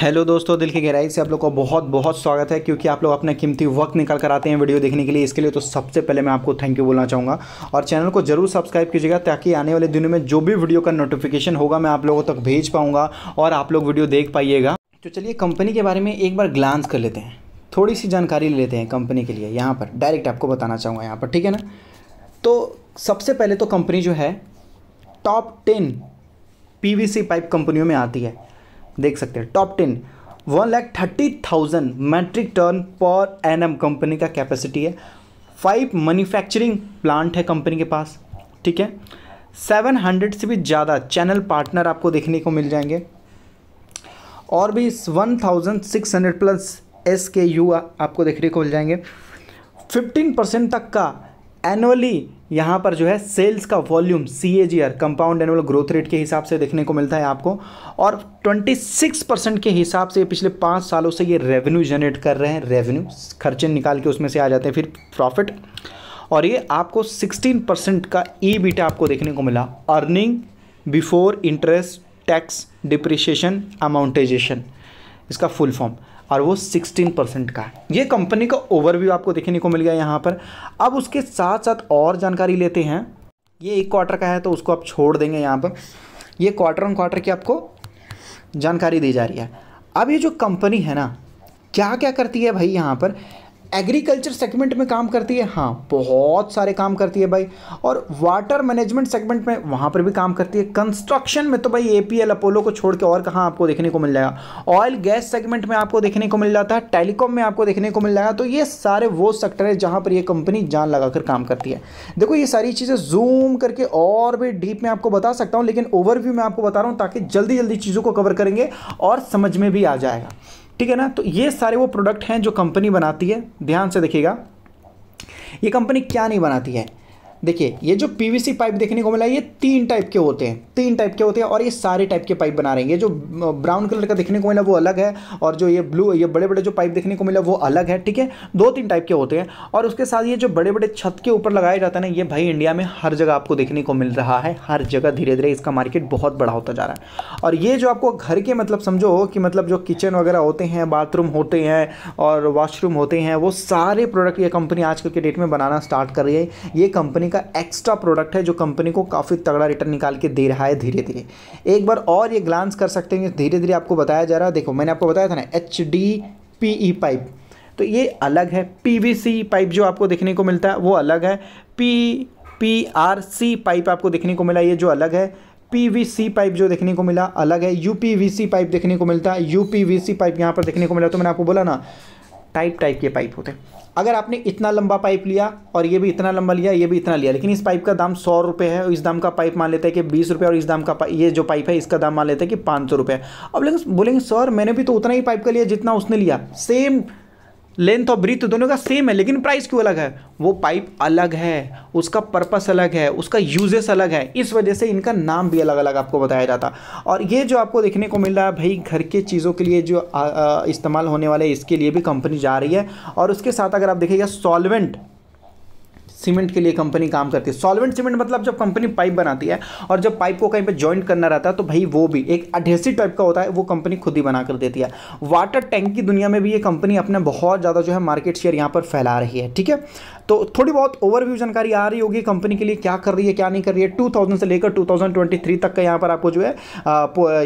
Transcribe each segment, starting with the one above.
hello दोस्तों दिल की गहराई से आप लोग का बहुत बहुत स्वागत है क्योंकि आप लोग अपना कीमती वक्त निकल कर आते हैं वीडियो देखने के लिए इसके लिए तो सबसे पहले मैं आपको थैंक यू बोलना चाहूँगा और चैनल को जरूर सब्सक्राइब कीजिएगा ताकि आने वाले दिनों में जो भी वीडियो का नोटिफिकेशन होगा मैं आप लोगों तक भेज पाऊँगा और आप लोग वीडियो देख पाइएगा तो चलिए कंपनी के बारे में एक बार ग्लांस कर लेते हैं थोड़ी सी जानकारी ले लेते हैं कंपनी के लिए यहाँ पर डायरेक्ट आपको बताना चाहूँगा यहाँ पर ठीक है ना तो सबसे पहले तो कंपनी जो है टॉप टेन पी पाइप कंपनियों में आती है देख सकते हैं top ten one lakh thirty thousand metric ton per annum company का कैपेसिटी है फाइव मैन्युफैक्चरिंग प्लांट है कंपनी के पास ठीक है सेवन हंड्रेड से भी ज़्यादा चैनल पार्टनर आपको देखने को मिल जाएंगे और भी one thousand six hundred plus S K U आपको देखने को मिल जाएंगे फिफ्टीन परसेंट तक का एनुअली यहाँ पर जो है सेल्स का volume C A G R compound annual growth rate के हिसाब से देखने को मिलता है आपको और 26 परसेंट के हिसाब से पिछले पाँच सालों से ये रेवेन्यू जनरेट कर रहे हैं रेवेन्यू खर्चे निकाल के उसमें से आ जाते हैं फिर प्रॉफिट और ये आपको 16 परसेंट का ई e बीटा आपको देखने को मिला earning before interest tax depreciation amortization इसका फुल फॉर्म और वो 16 परसेंट का है ये कंपनी का ओवरव्यू आपको देखने को मिल गया यहाँ पर अब उसके साथ साथ और जानकारी लेते हैं ये एक क्वार्टर का है तो उसको आप छोड़ देंगे यहाँ पर ये क्वार्टर ऑन क्वार्टर की आपको जानकारी दी जा रही है अब ये जो कंपनी है ना क्या क्या करती है भाई यहाँ पर एग्रीकल्चर सेगमेंट में काम करती है हाँ बहुत सारे काम करती है भाई और वाटर मैनेजमेंट सेगमेंट में वहाँ पर भी काम करती है कंस्ट्रक्शन में तो भाई ए पी एल अपोलो को छोड़ के और कहाँ आपको देखने को मिल जाएगा ऑयल गैस सेगमेंट में आपको देखने को मिल जाता है टेलीकॉम में आपको देखने को मिल जाएगा तो ये सारे वो सेक्टर है जहाँ पर ये कंपनी जान लगाकर काम करती है देखो ये सारी चीज़ें जूम करके और भी डीप में आपको बता सकता हूँ लेकिन ओवरव्यू में आपको बता रहा हूँ ताकि जल्दी जल्दी चीज़ों को कवर करेंगे और समझ में भी आ जाएगा ठीक है ना तो ये सारे वो प्रोडक्ट हैं जो कंपनी बनाती है ध्यान से देखिएगा ये कंपनी क्या नहीं बनाती है देखिए ये जो पीवीसी पाइप देखने को मिला ये तीन टाइप के होते हैं तीन टाइप के होते हैं और ये सारे टाइप के पाइप बना रहे हैं ये जो ब्राउन कलर का देखने को मिला वो अलग है और जो ये ब्लू ये बड़े बड़े जो पाइप देखने को मिला वो अलग है ठीक है दो तीन टाइप के होते हैं और उसके साथ ये जो बड़े बड़े छत के ऊपर लगाया जाता है ना ये भाई इंडिया में हर जगह आपको देखने को मिल रहा है हर जगह धीरे धीरे इसका मार्केट बहुत बड़ा होता जा रहा है और ये जो आपको घर के मतलब समझो कि मतलब जो किचन वगैरह होते हैं बाथरूम होते हैं और वाशरूम होते हैं वो सारे प्रोडक्ट ये कंपनी आजकल के डेट में बनाना स्टार्ट कर रही है ये कंपनी का एक्स्ट्रा प्रोडक्ट है जो कंपनी को काफ़ी तगड़ा रिटर्न निकाल के दे रहा है धीरे धीरे एक बार और ये ग्लांस कर सकते हैं धीरे धीरे आपको बताया जा रहा है देखो मैंने आपको बताया था ना H D P E pipe तो ये अलग है पी वी सी पाइप जो आपको देखने को मिलता है वो अलग है P P R C pipe आपको देखने को मिला ये जो अलग है पी वी सी पाइप जो देखने को मिला अलग है U P V C pipe देखने को मिलता है U P V C pipe यहाँ पर देखने को मिला तो मैंने आपको बोला ना टाइप टाइप के पाइप होते हैं अगर आपने इतना लंबा पाइप लिया और ये भी इतना लंबा लिया ये भी इतना लिया लेकिन इस पाइप का दाम सौ रुपये है और इस दाम का पाइप मान लेते हैं कि बीस रुपये और इस दाम का ये जो पाइप है इसका दाम मान लेते हैं कि पाँच सौ रुपये अब लेकिन बोलेंगे सर मैंने भी तो उतना ही पाइप का लिया जितना उसने लिया सेम लेंथ और ब्रीथ दोनों का सेम है लेकिन प्राइस क्यों अलग है वो पाइप अलग है उसका पर्पस अलग है उसका यूजेस अलग है इस वजह से इनका नाम भी अलग अलग आपको बताया जाता और ये जो आपको देखने को मिल रहा है भाई घर के चीज़ों के लिए जो इस्तेमाल होने वाले इसके लिए भी कंपनी जा रही है और उसके साथ अगर आप देखिएगा सॉल्वेंट सीमेंट के लिए कंपनी काम करती है सॉल्वेंट सीमेंट मतलब जब कंपनी पाइप बनाती है और जब पाइप को कहीं पर ज्वाइंट करना रहता है तो भाई वो भी एक अडेसिव टाइप का होता है वो कंपनी खुद ही बनाकर देती है वाटर टैंक की दुनिया में भी ये कंपनी अपने बहुत ज़्यादा जो है मार्केट शेयर यहाँ पर फैला रही है ठीक है तो थोड़ी बहुत ओवरव्यू जानकारी आ रही होगी कंपनी के लिए क्या कर रही है क्या नहीं कर रही है 2000 से लेकर 2023 तक का यहाँ पर आपको जो है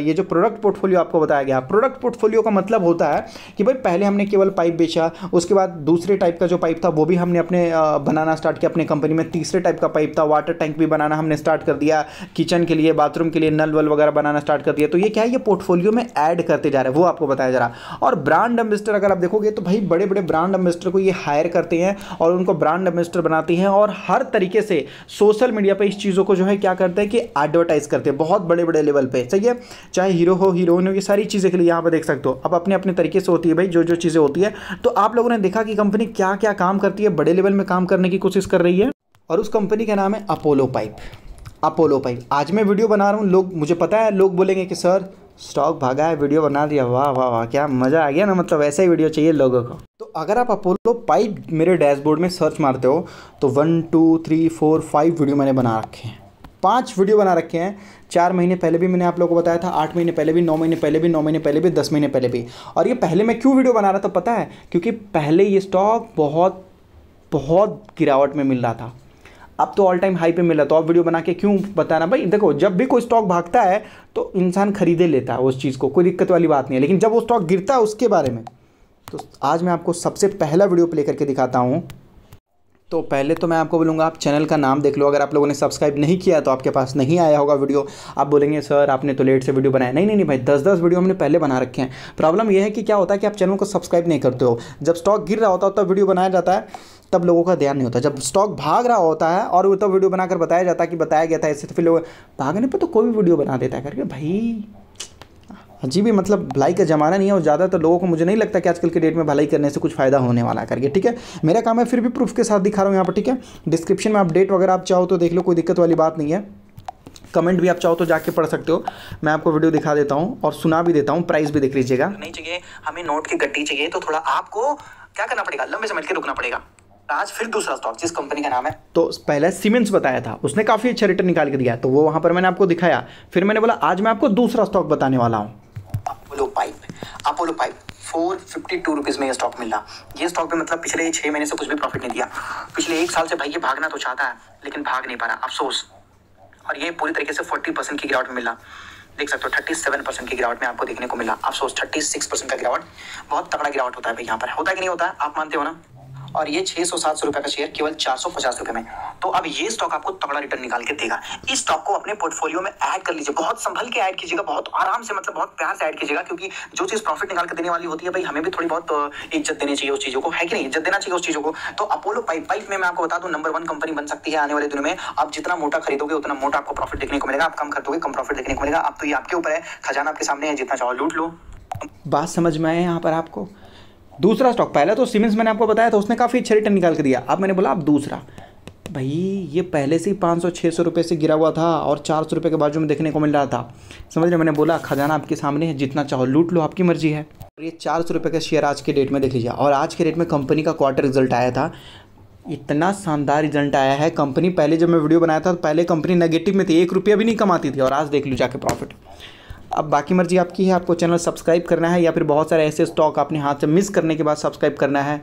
ये जो प्रोडक्ट पोर्टफोलियो आपको बताया गया प्रोडक्ट पोर्टफोलियो का मतलब होता है कि भाई पहले हमने केवल पाइप बेचा उसके बाद दूसरे टाइप का जो पाइप था वो भी हमने अपने बनाना स्टार्ट किया अपने कंपनी में तीसरे टाइप का पाइप था वाटर टैंक भी बनाना हमने स्टार्ट कर दिया किचन के लिए बाथरूम के लिए नल वल वगैरह बनाना स्टार्ट कर दिया तो ये क्या है ये पोर्टफोलियो में ऐड करते जा रहे हैं वो आपको बताया जा रहा और ब्रांड एम्बेस्टर अगर आप देखोगे तो भाई बड़े बड़े ब्रांड एम्बेस्टर को ये हायर करते हैं और उनको ब्रांड एम्बेसडर बनाती हैं और हर तरीके से सोशल मीडिया पर इस चीज़ों को जो है क्या करते हैं कि एडवर्टाइज करते हैं बहुत बड़े बड़े लेवल पर सही है चाहे हीरो हो हीरोइन हो ये सारी चीज़ें के लिए यहाँ पर देख सकते हो अब अपने अपने तरीके से होती है भाई जो जो चीज़ें होती है तो आप लोगों ने देखा कि कंपनी क्या क्या काम करती है बड़े लेवल में काम करने की कोशिश कर रही है और उस कंपनी का नाम है अपोलो पाइप अपोलो पाइप आज मैं वीडियो बना रहा हूँ लोग मुझे पता है लोग बोलेंगे कि सर स्टॉक भागा है वीडियो बना दिया वाह वाह वाह क्या मज़ा आ गया ना मतलब ऐसा ही वीडियो चाहिए लोगों को तो अगर आप अपोलो पाइप मेरे डैशबोर्ड में सर्च मारते हो तो one two three four five video मैंने बना रखे हैं पांच वीडियो बना रखे हैं चार महीने पहले भी मैंने आप लोगों को बताया था आठ महीने पहले भी नौ महीने पहले भी नौ महीने पहले भी दस महीने पहले भी और ये पहले मैं क्यों वीडियो बना रहा था पता है क्योंकि पहले ये स्टॉक बहुत बहुत गिरावट में मिल रहा था अब तो ऑल टाइम हाई पे मिला तो आप वीडियो बना के क्यों बताना भाई देखो जब भी कोई स्टॉक भागता है तो इंसान खरीदे लेता है उस चीज़ को कोई दिक्कत वाली बात नहीं है लेकिन जब वो स्टॉक गिरता है उसके बारे में तो आज मैं आपको सबसे पहला वीडियो प्ले करके दिखाता हूँ तो पहले तो मैं आपको बोलूँगा आप चैनल का नाम देख लो अगर आप लोगों ने सब्सक्राइब नहीं किया तो आपके पास नहीं आया होगा वीडियो आप बोलेंगे सर आपने तो लेट से वीडियो बनाया नहीं नहीं नहीं भाई दस दस वीडियो हमने पहले बना रखे हैं प्रॉब्लम यह है कि क्या होता है कि आप चैनल को सब्सक्राइब नहीं करते हो जब स्टॉक गिर रहा होता है तब तो वीडियो बनाया जाता है तब लोगों का ध्यान नहीं होता जब स्टॉक भाग रहा होता है और वो तो वीडियो बनाकर बताया जाता है कि बताया गया था ऐसे तो फिर लोग भागने पर तो कोई भी वीडियो बना देता है करके भाई अजीब ही मतलब भलाई का ज़माना नहीं है और ज़्यादा तो लोगों को मुझे नहीं लगता कि आजकल के डेट में भलाई करने से कुछ फ़ायदा होने वाला है करके ठीक है मेरा काम है फिर भी प्रूफ के साथ दिखा रहा हूँ यहाँ पर ठीक है डिस्क्रिप्शन में अपडेट वगैरह आप चाहो तो देख लो कोई दिक्कत वाली बात नहीं है कमेंट भी आप चाहो तो जाके पढ़ सकते हो मैं आपको वीडियो दिखा देता हूँ और सुना भी देता हूँ प्राइस भी देख लीजिएगा नहीं चाहिए हमें नोट की गड्डी चाहिए तो थोड़ा आपको क्या करना पड़ेगा लंबे समय के रुकना पड़ेगा आज फिर दूसरा स्टॉक जिस कंपनी का नाम है तो पहले सीमेंस बताया था उसने काफ़ी अच्छा रिटर्न निकाल के दिया तो वो वहां पर मैंने आपको दिखाया फिर मैंने बोला आज मैं आपको दूसरा स्टॉक बताने वाला हूँ Apollo pipe Apollo pipe four fifty two rupees में यह स्टॉक मिला ये स्टॉक में मतलब पिछले छह महीने से कुछ भी प्रॉफिट नहीं दिया पिछले एक साल से भाई ये भागना तो चाहता है लेकिन भाग नहीं पा रहा अफसोस और ये पूरी तरीके से फोर्टी परसेंट की गिरावट में मिला देख सकते हो थर्टी सेवन परसेंट की गिरावट में आपको देखने को मिला अफसोस थर्टी सिक्स परसेंट का गिरावट बहुत तगड़ा गिरावट होता है भाई यहाँ पर होता है कि नहीं होता है आप मानते हो ना और ये छह सौ सात सौ रुपए का शेयर केवल चार सौ पचास रुपए में तो अब ये स्टॉक आपको तगड़ा रिटर्न निकाल के देगा इस स्टॉक को अपने पोर्टफोलियो में ऐड कर लीजिए बहुत संभल के ऐड कीजिएगा बहुत आराम से मतलब बहुत प्यार से ऐड कीजिएगा क्योंकि जो चीज प्रॉफिट निकाल के देने वाली होती है भाई हमें भी थोड़ी बहुत इज्जत देनी चाहिए उस चीजों को है कि नहीं इज्जत देना चाहिए उस चीजों को तो अपोलो पाइप पाइप में मैं आपको बता दू नंबर वन कंपनी बन सकती है आने वाले दिनों में आप जितना मोटा खरीदोगे उतना मोटा आपको प्रॉफिट देखने को मिलेगा आप कम खरीदोगे कम प्रॉफिट देखने को मिलेगा आप तो ये आपके ऊपर है खजाना आपके सामने है जितना चाहो लूट लो बात समझ में आए यहाँ पर आपको दूसरा स्टॉक पहला तो सीमेंस मैंने आपको बताया था उसने काफ़ी अच्छे रिटर्न निकाल के दिया अब मैंने बोला आप दूसरा भाई ये पहले से ही पाँच सौ छः सौ रुपये से गिरा हुआ था और चार सौ रुपये के बाजू में देखने को मिल रहा था समझ लो मैंने बोला खजाना आपके सामने है जितना चाहो लूट लो आपकी मर्जी है और ये चार सौ रुपये का शेयर आज के डेट में देख लीजिए और आज के डेट में कंपनी का क्वार्टर रिजल्ट आया था इतना शानदार रिजल्ट आया है कंपनी पहले जब मैं वीडियो बनाया था तो पहले कंपनी नेगेटिव में थी एक रुपया भी नहीं कमाती थी और आज देख लो जाके प्रॉफिट अब बाकी मर्जी आपकी है आपको चैनल सब्सक्राइब करना है या फिर बहुत सारे ऐसे स्टॉक आपने हाथ से मिस करने के बाद सब्सक्राइब करना है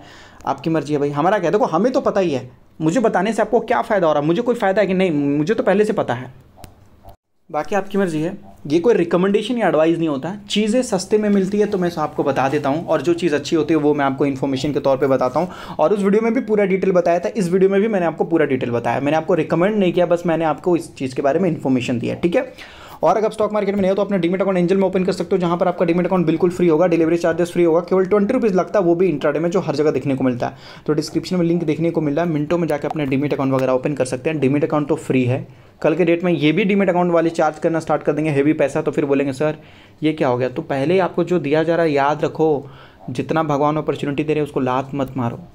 आपकी मर्जी है भाई हमारा क्या देखो हमें तो पता ही है मुझे बताने से आपको क्या फ़ायदा हो रहा है मुझे कोई फ़ायदा है कि नहीं मुझे तो पहले से पता है बाकी आपकी मर्जी है ये कोई रिकमेंडेशन या एडवाइस नहीं होता चीज़ें सस्ते में मिलती है तो मैं आपको बता देता हूँ और जो चीज़ अच्छी होती है वो मैं आपको इन्फॉर्मेशन के तौर पे बताता हूँ और उस वीडियो में भी पूरा डिटेल बताया था इस वीडियो में भी मैंने आपको पूरा डिटेल बताया मैंने आपको रिकमेंड नहीं किया बस मैंने आपको इस चीज़ के बारे में इन्फॉर्मेशन दिया ठीक है और अगर स्टॉक मार्केट में नहीं हो तो अपने डीमेट अकाउंट एंजल में ओपन कर सकते हो जहाँ पर आपका डीमेट अकाउंट बिल्कुल फ्री होगा डिलीवरी चार्जेस फ्री होगा केवल ट्वेंटी रुपीज़ लगता है वो भी इंट्राडे में जो हर जगह देखने को मिलता है तो डिस्क्रिप्शन में लिंक देखने को मिल रहा है मिनटों में जाकर अपने डीमेट अकाउंट वगैरह ओपन कर सकते हैं डीमेट अकाउंट तो फ्री है कल के डेट में ये भी डीमेट अकाउंट वाले चार्ज करना स्टार्ट कर देंगे हेवी पैसा तो फिर बोलेंगे सर ये क्या हो गया तो पहले ही आपको जो दिया जा रहा है याद रखो जितना भगवान अपॉर्चुनिटी दे रहे हैं उसको लात मत मारो